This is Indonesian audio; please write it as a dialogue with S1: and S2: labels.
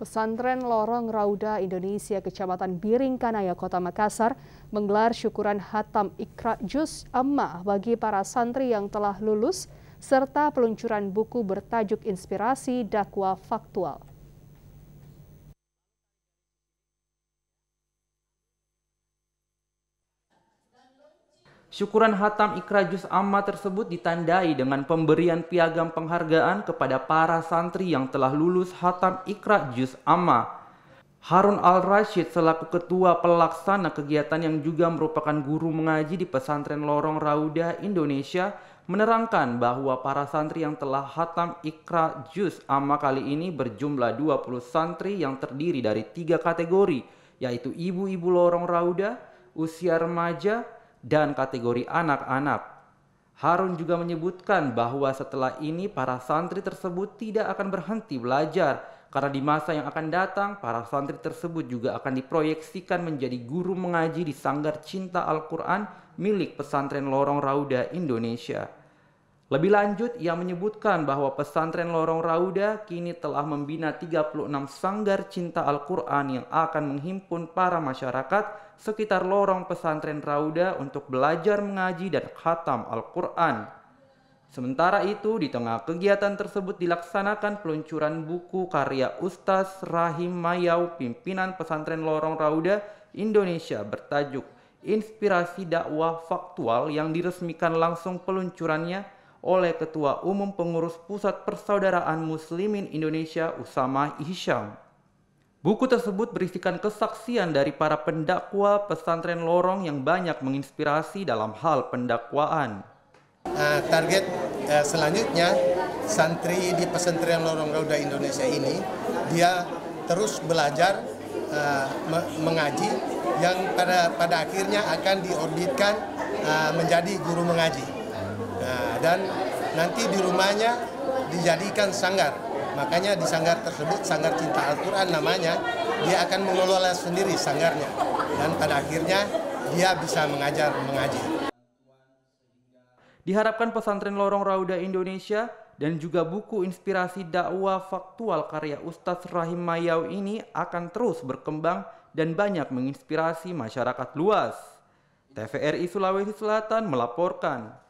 S1: Pesantren Lorong Rauda Indonesia Kecamatan Biring Kanaya Kota Makassar menggelar syukuran Hatam Ikra Juz Amma bagi para santri yang telah lulus serta peluncuran buku bertajuk Inspirasi Dakwah Faktual.
S2: Syukuran hatam ikra juz amma tersebut ditandai dengan pemberian piagam penghargaan kepada para santri yang telah lulus hatam ikra juz amma. Harun Al-Rashid selaku ketua pelaksana kegiatan yang juga merupakan guru mengaji di pesantren Lorong Rauda Indonesia menerangkan bahwa para santri yang telah hatam ikra juz amma kali ini berjumlah 20 santri yang terdiri dari tiga kategori yaitu ibu-ibu lorong rauda, usia remaja, dan kategori anak-anak. Harun juga menyebutkan bahwa setelah ini para santri tersebut tidak akan berhenti belajar karena di masa yang akan datang para santri tersebut juga akan diproyeksikan menjadi guru mengaji di Sanggar Cinta Al-Qur'an milik Pesantren Lorong Rauda Indonesia. Lebih lanjut, ia menyebutkan bahwa pesantren Lorong Rauda kini telah membina 36 sanggar cinta Al-Quran yang akan menghimpun para masyarakat sekitar lorong pesantren Rauda untuk belajar mengaji dan khatam Al-Quran. Sementara itu, di tengah kegiatan tersebut dilaksanakan peluncuran buku karya Ustaz Rahim Mayau, pimpinan pesantren Lorong Rauda Indonesia bertajuk Inspirasi Dakwah Faktual yang diresmikan langsung peluncurannya oleh Ketua Umum Pengurus Pusat Persaudaraan Muslimin Indonesia Usama Hisham. Buku tersebut berisikan kesaksian dari para pendakwa pesantren lorong yang banyak menginspirasi dalam hal pendakwaan. Eh, target eh,
S3: selanjutnya santri di pesantren lorong Rauda Indonesia ini dia terus belajar eh, mengaji yang pada pada akhirnya akan diorbitkan menjadi guru mengaji. Nah, dan nanti di rumahnya dijadikan sanggar. Makanya di sanggar tersebut, sanggar cinta Al-Quran namanya, dia akan mengelola sendiri sanggarnya. Dan pada akhirnya dia bisa mengajar mengaji. Diharapkan pesantren Lorong Rauda
S2: Indonesia dan juga buku inspirasi dakwah faktual karya Ustadz Rahim Mayau ini akan terus berkembang dan banyak menginspirasi masyarakat luas. TVRI Sulawesi Selatan melaporkan.